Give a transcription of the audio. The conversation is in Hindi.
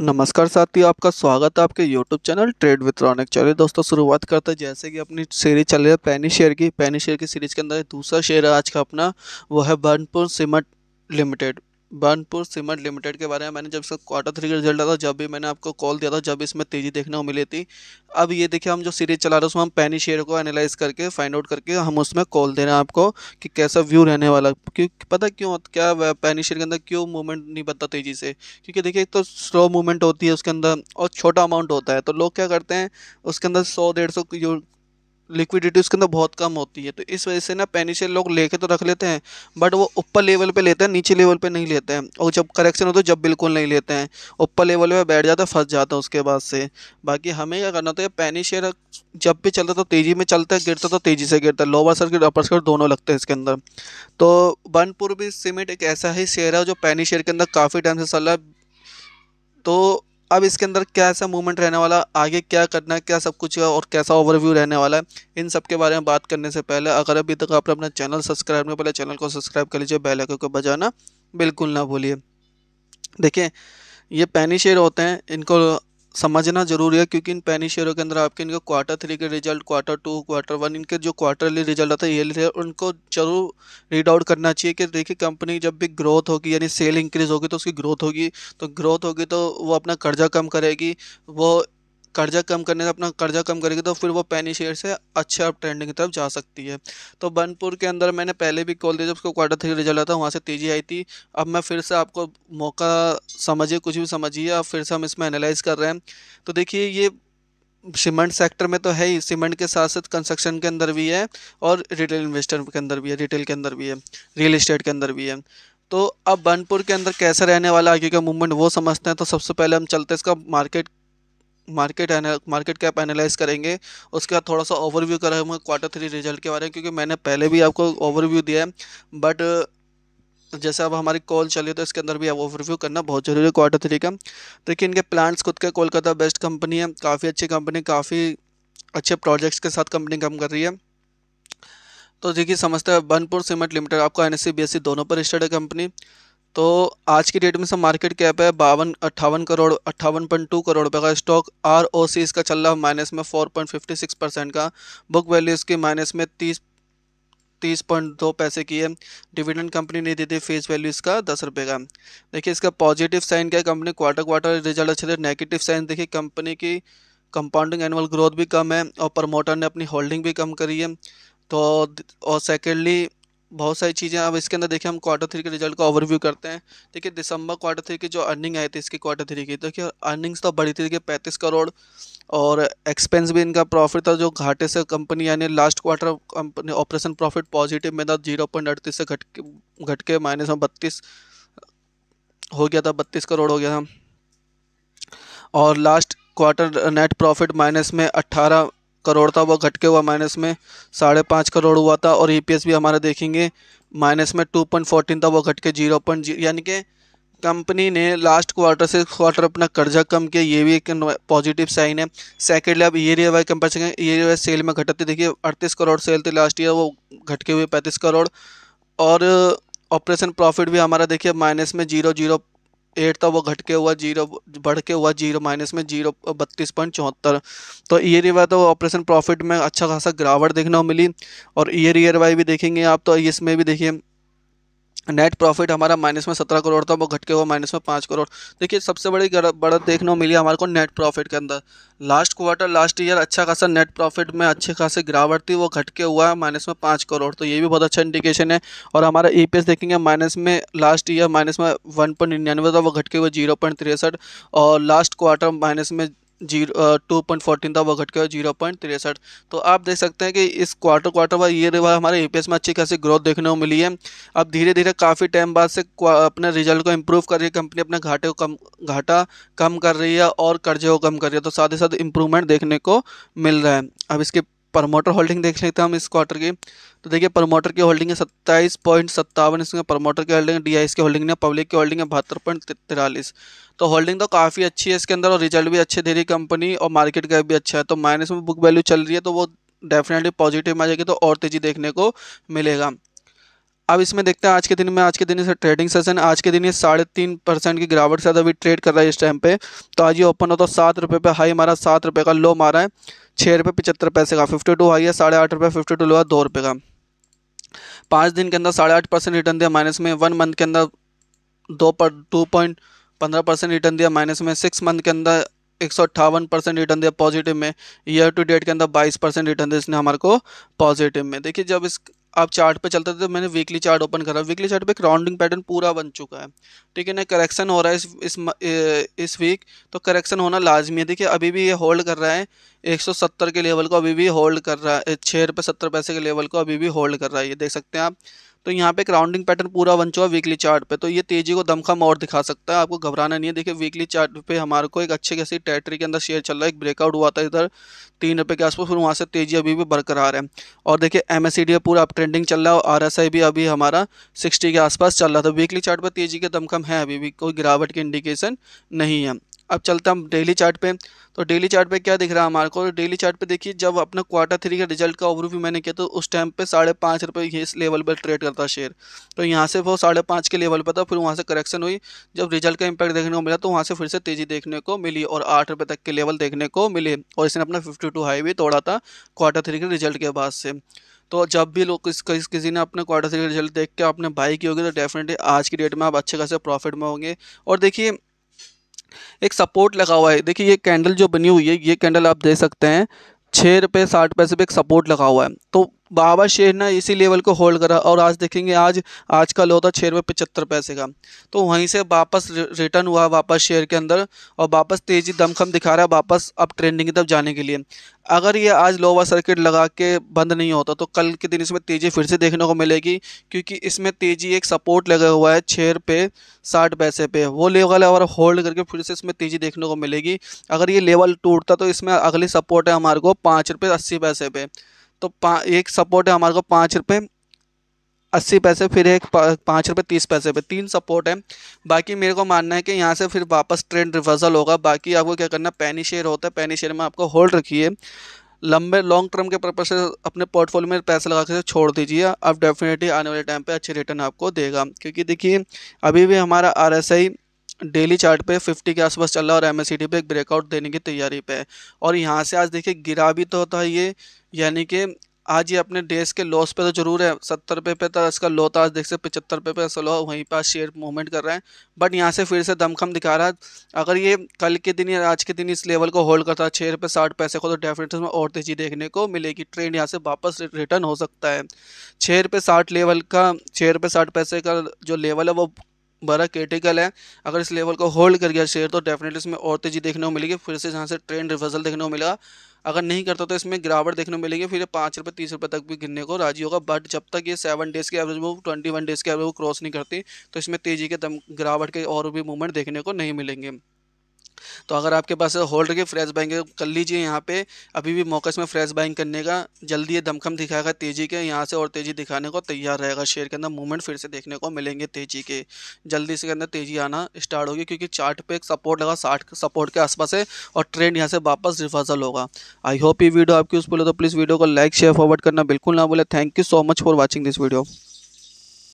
नमस्कार साथियों आपका स्वागत है आपके YouTube channel trade with Ronik चलिए दोस्तों शुरुआत करते हैं जैसे कि अपनी सीरीज चल रही है पैनी शेयर की पैनी शेयर की सीरीज के अंदर दूसरा शेयर है आज का अपना वो है Burnpur Cement Limited Burnpur Cement Limited के बारे में मैंने जब इसका क्वार्टर थ्री का रिजल्ट आता जब भी मैंने आपको कॉल दिया था जब इसमें तेज़ी देखने को मिली थी अब ये देखिए हम जो सीरीज चला रहे हैं उसमें हम पैनी शेयर को एनालाइज करके फाइंड आउट करके हम उसमें कॉल दे रहे हैं आपको कि कैसा व्यू रहने वाला क्यों पता क्यों क्या पैनी शेयर के अंदर क्यों मूवमेंट नहीं बनता तेज़ी से क्योंकि देखिए एक तो स्लो मूवमेंट होती है उसके अंदर और छोटा अमाउंट होता है तो लोग क्या करते हैं उसके अंदर सौ डेढ़ सौ लिक्विडिटी उसके अंदर बहुत कम होती है तो इस वजह से ना शेयर लोग लेके तो रख लेते हैं बट वो ऊपर लेवल पे लेते हैं नीचे लेवल पे नहीं लेते हैं और जब करेक्शन होता है जब बिल्कुल नहीं लेते हैं ऊपर लेवल पे बैठ जाता है फंस जाता है उसके बाद से बाकी हमें क्या करना होता है शेयर जब भी चलता तो तेज़ी में चलता है गिरता तो तेज़ी से गिरता है लोअर सर्किट अपर सर्किट दोनों लगते हैं इसके अंदर तो बनपुर भी सीमेंट एक ऐसा ही शेयर है जो शेयर के अंदर काफ़ी टाइम से चल रहा है तो अब इसके अंदर क्या ऐसा मूवमेंट रहने वाला आगे क्या करना है क्या सब कुछ है और कैसा ओवरव्यू रहने वाला है इन सब के बारे में बात करने से पहले अगर अभी तक आपने अपना चैनल सब्सक्राइब नहीं पहले चैनल को सब्सक्राइब कर लीजिए बेल आइकन को बजाना बिल्कुल ना भूलिए देखिए ये पैनी शेयर होते हैं इनको समझना जरूरी है क्योंकि इन पैनी शेयरों के अंदर आपके इनका क्वार्टर थ्री के result quarter two quarter one इनके जो क्वार्टरली रिजल्ट आता है ये उनको जरूर रीड आउट करना चाहिए कि देखिए कंपनी जब भी ग्रोथ होगी यानी सेल इंक्रीज होगी तो उसकी ग्रोथ होगी तो ग्रोथ होगी तो वो अपना कर्जा कम करेगी वो कर्जा कम करने से अपना कर्जा कम करेगी तो फिर वो पैनी शेयर से अच्छे अप ट्रेंडिंग की तरफ जा सकती है तो बनपुर के अंदर मैंने पहले भी कॉल दिया जब उसको क्वार्टर थ्री रिजल्ट आता वहाँ से तेज़ी आई थी अब मैं फिर से आपको मौका समझिए कुछ भी समझिए अब फिर से हम इसमें एनालाइज़ कर रहे हैं तो देखिए ये सीमेंट सेक्टर में तो है ही सीमेंट के साथ साथ कंस्ट्रक्शन के अंदर भी है और रिटेल इन्वेस्टर के अंदर भी है रिटेल के अंदर भी है रियल इस्टेट के अंदर भी है तो अब बनपुर के अंदर कैसे रहने वाला आगे का मूवमेंट वो समझते हैं तो सबसे पहले हम चलते हैं इसका market market market cap analyse करेंगे उसके बाद थोड़ा सा ओवरव्यू कराऊंगा क्वार्टर थ्री रिजल्ट के बारे में क्योंकि मैंने पहले भी आपको ओवरव्यू दिया है बट जैसे अब हमारी कॉल चली तो इसके अंदर भी अब ओवरव्यू करना बहुत ज़रूरी है क्वार्टर थ्री का देखिए इनके प्लांट्स खुद के कोलकाता बेस्ट कंपनी है काफ़ी अच्छी कंपनी काफ़ी अच्छे प्रोजेक्ट्स के साथ कंपनी काम कर रही है तो देखिए समझते हैं बनपुर सीमेंट लिमिटेड आपको एन एस e दोनों पर रजिस्टर्ड है कंपनी तो आज की डेट में सब मार्केट कैप है बावन अट्ठावन करोड़ अट्ठावन पॉइंट टू करोड़ रुपये का स्टॉक आर ओ सी इसका चल रहा है माइनस में four point fifty six percent का बुक वैल्यू इसकी माइनस में तीस तीस पॉइंट दो पैसे की है डिविडेंड कंपनी ने दी थी फेस वैल्यू इसका दस रुपये का देखिए इसका पॉजिटिव साइन क्या है कंपनी क्वार्टर क्वार्टर रिजल्ट अच्छे थे नेगेटिव साइन देखिए कंपनी की कंपाउंडिंग एनुअल ग्रोथ भी कम है और प्रमोटर ने अपनी होल्डिंग भी कम करी है तो और सेकेंडली बहुत सारी चीज़ें अब इसके अंदर देखिए हम क्वार्टर थ्री के रिजल्ट का ओवरव्यू करते हैं देखिए दिसंबर क्वार्टर थ्री की जो अर्निंग आई थी इसकी क्वार्टर थ्री की देखिए अर्निंग्स तो बढ़ी थी देखिए पैंतीस करोड़ और एक्सपेंस भी इनका प्रॉफिट था जो घाटे से कंपनी यानी last quarter company operation profit positive में था जीरो पॉइंट अड़तीस से घट के घट के माइनस में बत्तीस हो गया था बत्तीस करोड़ हो गया था और last quarter net profit minus में अट्ठारह करोड़ था वह घट के हुआ माइनस में साढ़े पाँच करोड़ हुआ था और ई e भी हमारा देखेंगे माइनस में टू पॉइंट फोर्टीन था वह घट के जीरो पॉइंट जी यानी कि कंपनी ने लास्ट क्वार्टर से क्वार्टर अपना कर्जा कम किया ये भी एक पॉजिटिव साइन है सेकेंडली आप ईयर ईयर वाई कंपेयर करेंगे ईयर ईयर सेल में घटते देखिए अड़तीस करोड़ सेल थी लास्ट ईयर वो घटके हुए पैंतीस करोड़ और ऑपरेशन प्रॉफिट भी हमारा देखिए माइनस में जीरो जीरो एट था वो घट के हुआ जीरो बढ़ के हुआ जीरो माइनस में जीरो बत्तीस पॉइंट चौहत्तर तो ईयर ईयर वाई तो ऑपरेशन प्रॉफिट में अच्छा खासा गिरावट देखने को मिली और ईयर ईयर वाई भी देखेंगे आप तो इसमें भी देखिए नेट प्रॉफिट हमारा माइनस में सत्रह करोड़ था वो घट के हुआ माइनस में पाँच करोड़ देखिए सबसे बड़ी बढ़त देखने को मिली हमारे को नेट प्रॉफिट के अंदर लास्ट क्वार्टर लास्ट ईयर अच्छा खासा नेट प्रॉफिट में अच्छे खासे गिरावट थी वो घट के हुआ है माइनस में पाँच करोड़ तो ये भी बहुत अच्छा इंडिकेशन है और हमारा ई e देखेंगे माइनस में लास्ट ईयर माइनस में वन पॉइंट निन्यानवे था वो घट के हुआ जीरो पॉइंट तिरसठ और लास्ट क्वार्टर माइनस में जीरो टू पॉइंट फोर्टीन था वो घट के जीरो पॉइंट तिरसठ तो आप देख सकते हैं कि इस क्वार्टर क्वार्टर बाद ये बार हमारे ई में अच्छी खासी ग्रोथ देखने को मिली है अब धीरे धीरे काफ़ी टाइम बाद से अपने रिजल्ट को इम्प्रूव कर रही है कंपनी अपने घाटे को कम घाटा कम कर रही है और कर्जे को कम कर रही है तो साथ ही साथ इम्प्रूवमेंट देखने को मिल रहा है अब इसके प्रमोटर होल्डिंग देख लेते हैं हम इस क्वार्टर की तो देखिए प्रमोटर की होल्डिंग है सत्ताईस पॉइंट सत्तावन इसमें प्रमोटर की होल्डिंग है डी की होल्डिंग है पब्लिक की होल्डिंग है बहत्तर पॉइंट तिरालीस तो होल्डिंग तो काफ़ी अच्छी है इसके अंदर और रिजल्ट भी अच्छे दे रही कंपनी और मार्केट का भी अच्छा है तो माइनस में बुक वैल्यू चल रही है तो वो डेफिनेटली पॉजिटिव में आ जाएगी तो और तेज़ी देखने को मिलेगा अब इसमें देखते हैं आज के दिन में आज के दिन से ट्रेडिंग सेशन आज के दिन ये साढ़े तीन परसेंट की गिरावट से अभी ट्रेड कर रहा है इस टाइम पे तो आज ये ओपन होता है सात रुपये पे हाई मारा सात रुपये का लो मारा है छः रुपये पचहत्तर पैसे का फिफ्टी टू हाई है साढ़े आठ रुपये फिफ्टी टू लो है दो रुपये का पाँच दिन के अंदर साढ़े आठ परसेंट रिटर्न दिया माइनस में वन मंथ के अंदर दो पर टू पॉइंट पंद्रह परसेंट रिटर्न दिया माइनस में सिक्स मंथ के अंदर एक सौ अट्ठावन परसेंट रिटर्न दिया पॉजिटिव में ईयर टू डेट के अंदर बाईस परसेंट रिटर्न दिया इसने हमारे को पॉजिटिव में देखिए जब इस आप चार्ट पे चलते थे तो मैंने वीकली चार्ट ओपन करा वीकली चार्ट पे एक राउंडिंग पैटर्न पूरा बन चुका है ठीक है ना करेक्शन हो रहा है इस इस इस वीक तो करेक्शन होना लाजमी है देखिए अभी भी ये होल्ड कर रहा है 170 के लेवल को अभी भी होल्ड कर रहा है छः रुपये सत्तर पैसे के लेवल को अभी भी होल्ड कर रहा है ये देख सकते हैं आप तो यहाँ पे एक राउंडिंग पैटर्न पूरा बन चुका है वीकली चार्ट पे तो ये तेजी को दमखम और दिखा सकता है आपको घबराना नहीं है देखिए वीकली चार्ट पे हमारे को एक अच्छे खासी टेरेटरी के अंदर शेयर चल रहा है एक ब्रेकआउट हुआ था इधर तीन रुपये के आसपास फिर वहाँ से तेजी अभी भी बरकरार है और देखिए एम एस पूरा अप ट्रेंडिंग चल रहा है और आर भी अभी हमारा सिक्सटी के आसपास चल रहा था वीकली चार्ट पर तेजी के दमखम है अभी भी कोई गिरावट की इंडिकेशन नहीं है अब चलते हम डेली चार्ट पे तो डेली चार्ट पे क्या दिख रहा है हमारे को डेली चार्ट पे देखिए जब अपना क्वार्टर थ्री का रिजल्ट का ओवरव्यू मैंने किया तो उस टाइम पे साढ़े पाँच रुपये इस लेवल पर ट्रेड करता शेयर तो यहाँ से वो साढ़े पाँच के लेवल पर था फिर वहाँ से करेक्शन हुई जब रिजल्ट का इम्पैक्ट देखने को मिला तो वहाँ से फिर से तेज़ी देखने को मिली और आठ रुपये तक के लेवल देखने को मिले और इसने अपना फिफ्टी टू हाई भी तोड़ा था क्वार्टर थ्री के रिजल्ट के बाद से तो जब भी लोग किस, किस किसी ने अपने क्वार्टर थ्री रिजल्ट देख के अपने बाई की होगी तो डेफिनेटली आज की डेट में आप अच्छे खासे प्रॉफिट में होंगे और देखिए एक सपोर्ट लगा हुआ है देखिए ये कैंडल जो बनी हुई है ये कैंडल आप दे सकते हैं छः रुपये साठ पैसे पर एक सपोर्ट लगा हुआ है तो बाबा शेर ने इसी लेवल को होल्ड करा और आज देखेंगे आज आज का लो था छः रुपये पचहत्तर पैसे का तो वहीं से वापस रिटर्न हुआ वापस शेयर के अंदर और वापस तेज़ी दमखम दिखा रहा है वापस अब ट्रेंडिंग की तरफ जाने के लिए अगर ये आज लोअर सर्किट लगा के बंद नहीं होता तो कल के दिन इसमें तेज़ी फिर से देखने को मिलेगी क्योंकि इसमें तेज़ी एक सपोर्ट लगा हुआ है छः रुपये साठ पैसे पे वो लेवल अगर होल्ड करके फिर से इसमें तेज़ी देखने को मिलेगी अगर ये लेवल टूटता तो इसमें अगली सपोर्ट है हमारे को पाँच रुपये अस्सी पैसे पे तो एक सपोर्ट है हमारे को पाँच रुपये अस्सी पैसे फिर एक पाँच रुपये तीस पैसे पे तीन सपोर्ट है बाकी मेरे को मानना है कि यहाँ से फिर वापस ट्रेंड रिवर्सल होगा बाकी आपको क्या करना पैनी शेयर होता है पैनी शेयर में आपको होल्ड रखिए लंबे लॉन्ग टर्म के पर्पज से अपने पोर्टफोलियो में पैसे लगा कर छोड़ दीजिए अब डेफिनेटली आने वाले टाइम पे अच्छे रिटर्न आपको देगा क्योंकि देखिए अभी भी हमारा आर डेली चार्ट पे 50 के आसपास चल रहा है और एम एस पे एक ब्रेकआउट देने की तैयारी पे है और यहाँ से आज देखिए गिरा भी तो होता है ये यानी कि आज ये अपने डेज के लॉस पे तो जरूर है सत्तर रुपये पे तो इसका लो था आज देख सकते पचहत्तर रुपये पे सलो वहीं पर शेयर मूवमेंट कर रहे हैं बट यहाँ से फिर से दमखम दिखा रहा है अगर ये कल के दिन या आज के दिन इस लेवल को होल्ड करता है छः रुपये साठ पैसे को तो डेफिनेटली में और तेज़ी देखने को मिलेगी ट्रेंड यहाँ से वापस रिटर्न हो सकता है छः रुपये साठ लेवल का छः रुपये साठ पैसे का जो लेवल है वो बड़ा क्रिटिकल है अगर इस लेवल को होल्ड कर गया शेयर तो डेफिनेटली इसमें और तेज़ी देखने को मिलेगी फिर से जहाँ से ट्रेंड रिवर्सल देखने को मिलेगा अगर नहीं करता तो इसमें गिरावट देखने को मिलेगी फिर पाँच रुपये तीस रुपये तक भी गिरने को राजी होगा बट जब तक ये सेवन डेज़ की एवरेज वो ट्वेंटी वन डेज़ की एवरेज वो क्रॉस नहीं करती तो इसमें तेज़ी के दम गिरावट के और भी मूवमेंट देखने को नहीं मिलेंगे तो अगर आपके पास होल्ड के फ्रेश बाइंग कर लीजिए यहाँ पे अभी भी मौके में फ्रेश बाइंग करने का जल्दी ये दमखम दिखाएगा तेज़ी के यहाँ से और तेज़ी दिखाने को तैयार रहेगा शेयर के अंदर मूवमेंट फिर से देखने को मिलेंगे तेज़ी के जल्दी से अंदर तेज़ी आना स्टार्ट होगी क्योंकि चार्ट पे एक सपोर्ट लगा साठ सपोर्ट के आसपास है और ट्रेंड यहाँ से वापस रिवर्सल होगा आई होप ये वीडियो आपकी उस बोले तो प्लीज़ वीडियो को लाइक शेयर फॉरवर्ड करना बिल्कुल ना बोले thank you so much for watching this video